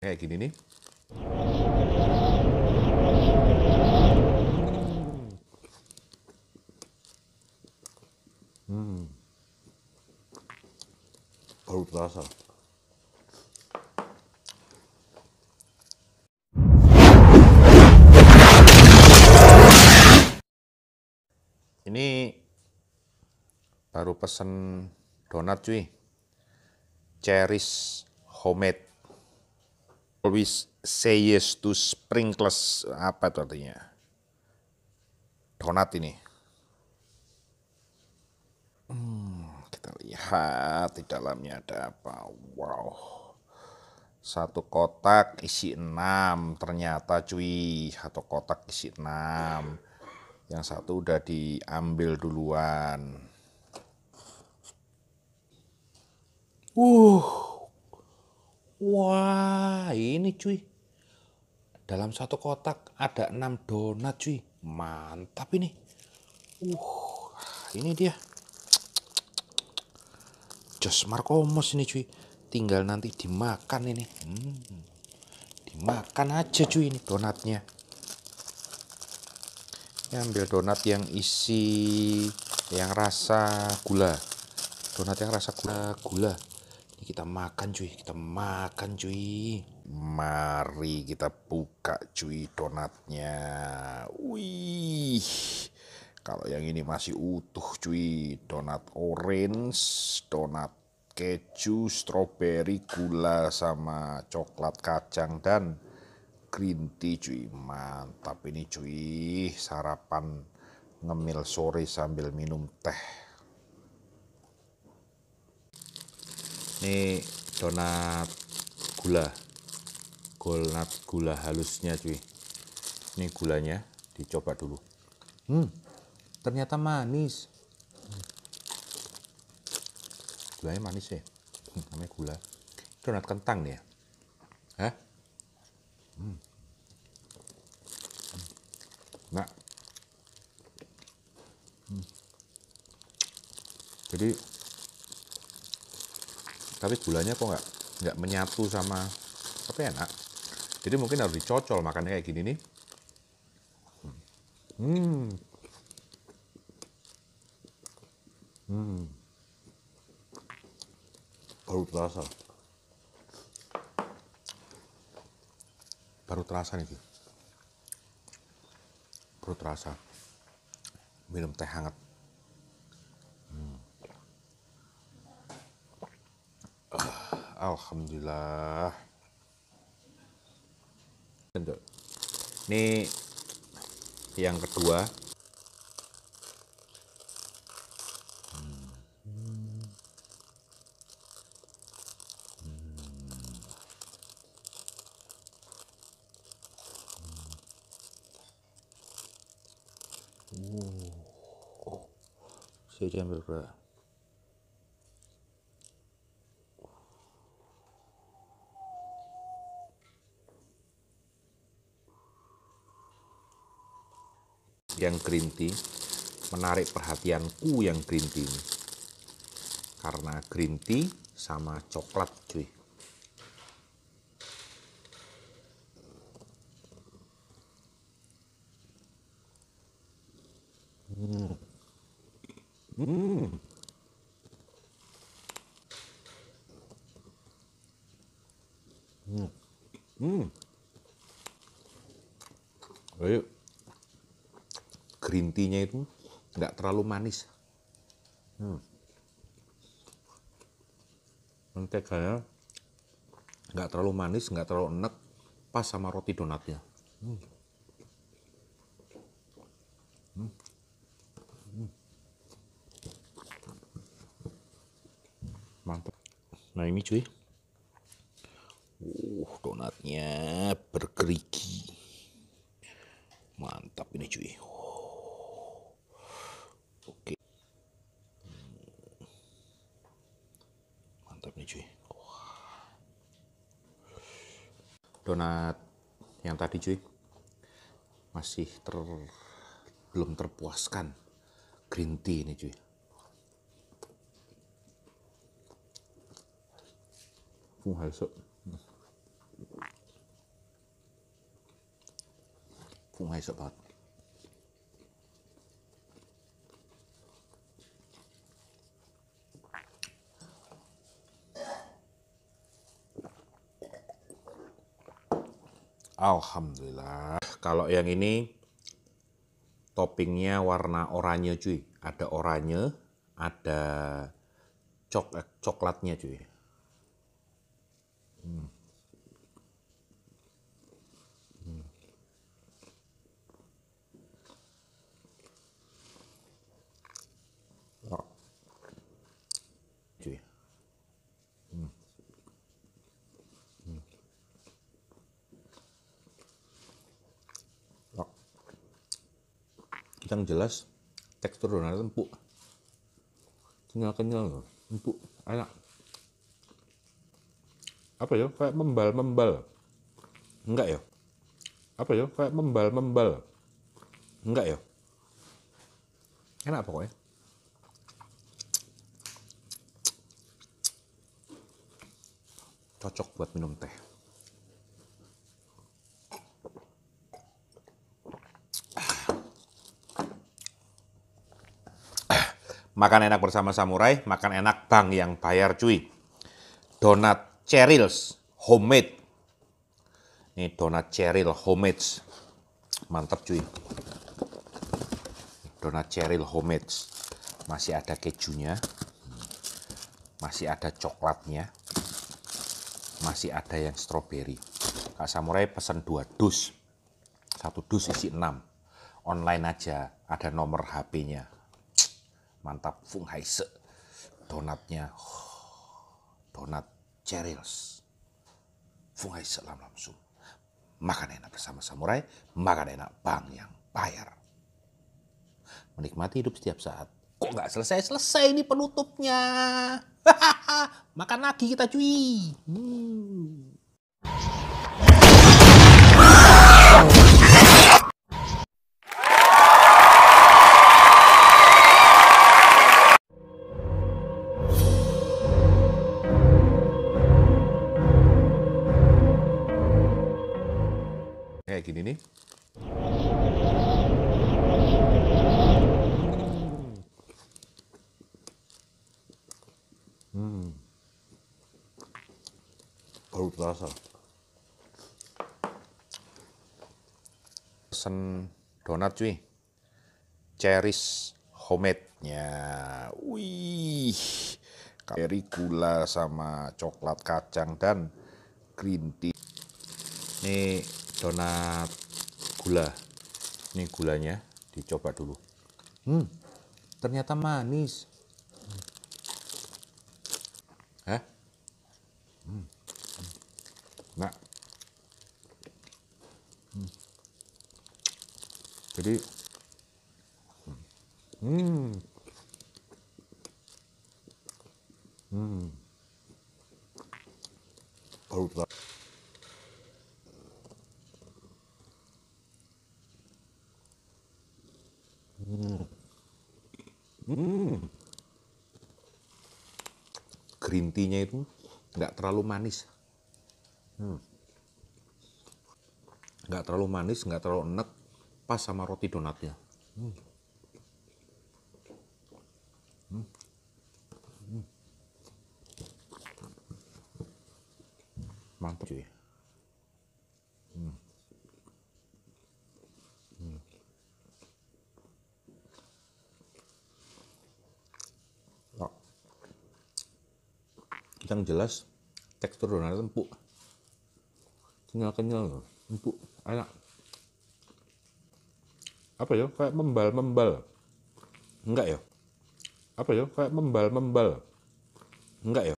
kayak gini nih. Hmm. Baru terasa. Ini baru pesen donat cuy. Cherish homemade always say yes to sprinkles apa itu artinya? Donat ini. Hmm, kita lihat di dalamnya ada apa. Wow. Satu kotak isi enam ternyata cuy. atau kotak isi enam. Yang satu udah diambil duluan. Uh, Wah, ini cuy. Dalam satu kotak ada 6 donat cuy. Mantap ini. Uh, ini dia. Jos Markomos ini cuy. Tinggal nanti dimakan ini. Hmm. Dimakan aja cuy ini donatnya. Ini ambil donat yang isi yang rasa gula. Donat yang rasa gula. Gula kita makan cuy, kita makan cuy. Mari kita buka cuy donatnya. Wih. Kalau yang ini masih utuh cuy, donat orange, donat keju, stroberi, gula sama coklat kacang dan green tea cuy. Mantap ini cuy, sarapan ngemil sore sambil minum teh. ini donat gula donat gula halusnya cuy ini gulanya dicoba dulu hmm ternyata manis gulanya manis ya hmm, namanya gula donat kentang nih ya Hah? Hmm. Nah. Hmm. Jadi tapi gulanya kok nggak nggak menyatu sama tapi enak jadi mungkin harus dicocol makannya kayak gini nih hmm hmm baru terasa baru terasa nih baru terasa minum teh hangat Alhamdulillah. Tentu. Ini yang kedua. Wow. Saya berapa? yang green tea menarik perhatianku yang green tea ini. Karena green tea sama coklat cuy. Hmm. Hmm. bintinya itu nggak terlalu manis. Hmm. Menteganya nggak terlalu manis, nggak terlalu enak, pas sama roti donatnya. Hmm. hmm. hmm. Mantap. Nah ini cuy. Uh, donatnya bergerigi. Mantap ini cuy. donat yang tadi cuy masih ter belum terpuaskan green tea ini cuy Fung Haisuk Fung banget Alhamdulillah. Kalau yang ini toppingnya warna oranye cuy. Ada oranye, ada coklat eh, coklatnya cuy. Hmm. yang jelas tekstur donatnya empuk kenyal-kenyal empuk enak apa ya kayak membal membal enggak ya apa ya kayak membal membal enggak ya enak pokoknya cocok buat minum teh Makan enak bersama samurai, makan enak bang yang bayar cuy. Donat Cheryl's homemade. Ini donat Cheryl homemade. Mantap cuy. Donat Cheryl homemade. Masih ada kejunya. Masih ada coklatnya. Masih ada yang stroberi. Kak Samurai pesen dua dus. Satu dus isi 6. Online aja ada nomor HP-nya mantap Fung Hai donatnya donat cereals Fung Hai Se lam langsung makan enak bersama samurai makan enak bang yang bayar menikmati hidup setiap saat kok nggak selesai selesai ini penutupnya makan lagi kita cuy hmm. Hmm. Baru terasa. Pesen donat cuy. Cherish homemade-nya. Wih. Kari gula sama coklat kacang dan green tea. Ini donat gula. Ini gulanya dicoba dulu. Hmm. Ternyata manis. Nah, hmm. jadi, hmm, hmm, baru hmm. hmm. green tea-nya itu nggak terlalu manis hmm. nggak terlalu manis nggak terlalu enak pas sama roti donatnya hmm. Hmm. Hmm. yang jelas tekstur donatnya empuk kenyal-kenyal empuk enak apa ya kayak membal-membal enggak ya apa ya kayak membal-membal enggak ya